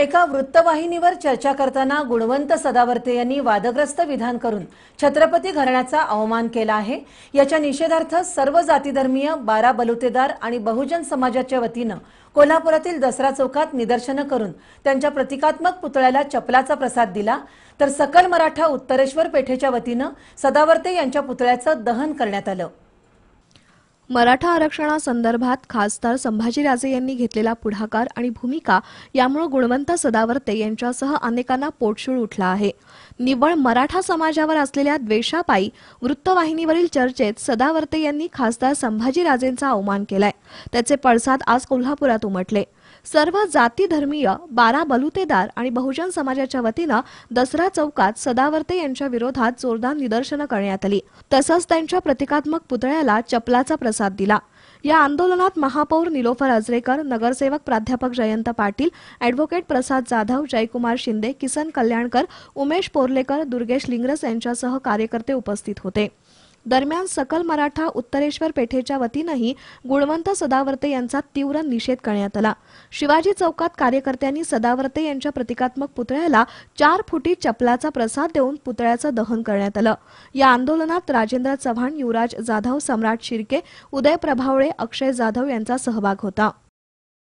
एका वृत्तवाहिनीवर चर्चा करताना गुणवंत सदावर्ते यांनी वादग्रस्त विधान करून छत्रपती घराण्याचा अवमान केला आहे याच्या निषेधार्थ सर्व जातीधर्मीय बारा बलुतेदार आणि बहुजन समाजाच्या वतीनं कोल्हापुरातील दसरा चौकात निदर्शनं करून त्यांच्या प्रतिकात्मक पुतळ्याला चपलाचा प्रसाद दिला तर सकल मराठा उत्तरेश्वर पेठेच्या वतीनं सदावर्ते यांच्या पुतळ्याचं दहन करण्यात आलं मराठा आरक्षणासंदर्भात खासदार संभाजीराजे यांनी घेतलेला पुढाकार आणि भूमिका यामुळे गुणवंत सदावर्ते यांच्यासह अनेकांना पोटशूळ उठला आहे निव्वळ मराठा समाजावर असलेल्या द्वेषापायी वृत्तवाहिनीवरील चर्चेत सदावर्ते यांनी खासदार संभाजीराजेंचा अवमान केलाय त्याचे पडसाद आज कोल्हापुरात उमटले सर्व जाती धर्मीय बारा बलुतेदार आणि बहुजन समाजाच्या वतीनं दसरा चौकात सदावर्ते यांच्या विरोधात जोरदार निदर्शनं करण्यात आली तसंच त्यांच्या प्रतिकात्मक पुतळ्याला चपलाचा प्रसाद दिला या आंदोलनात महापौर निलोफर अजरेकर नगरसेवक प्राध्यापक जयंत पाटील अॅडव्होकेट प्रसाद जाधव जयकुमार शिंदे किसन कल्याणकर उमेश पोरलेकर दुर्गेश लिंगरस यांच्यासह कार्यकर्ते उपस्थित होते दरम्यान सकल मराठा उत्तरेश्वर पेठेच्या वतीनंही गुणवंत सदावर्ते यांचा तीव्र निषेध करण्यात आला शिवाजी चौकात कार्यकर्त्यांनी सदावर्ते यांच्या प्रतिकात्मक पुतळ्याला चार फुटी चपलाचा प्रसाद देऊन पुतळ्याचं दहन करण्यात आलं या आंदोलनात राजेंद्र चव्हाण युवराज जाधव सम्राट शिर्के उदय प्रभावळे अक्षय जाधव यांचा सहभाग होता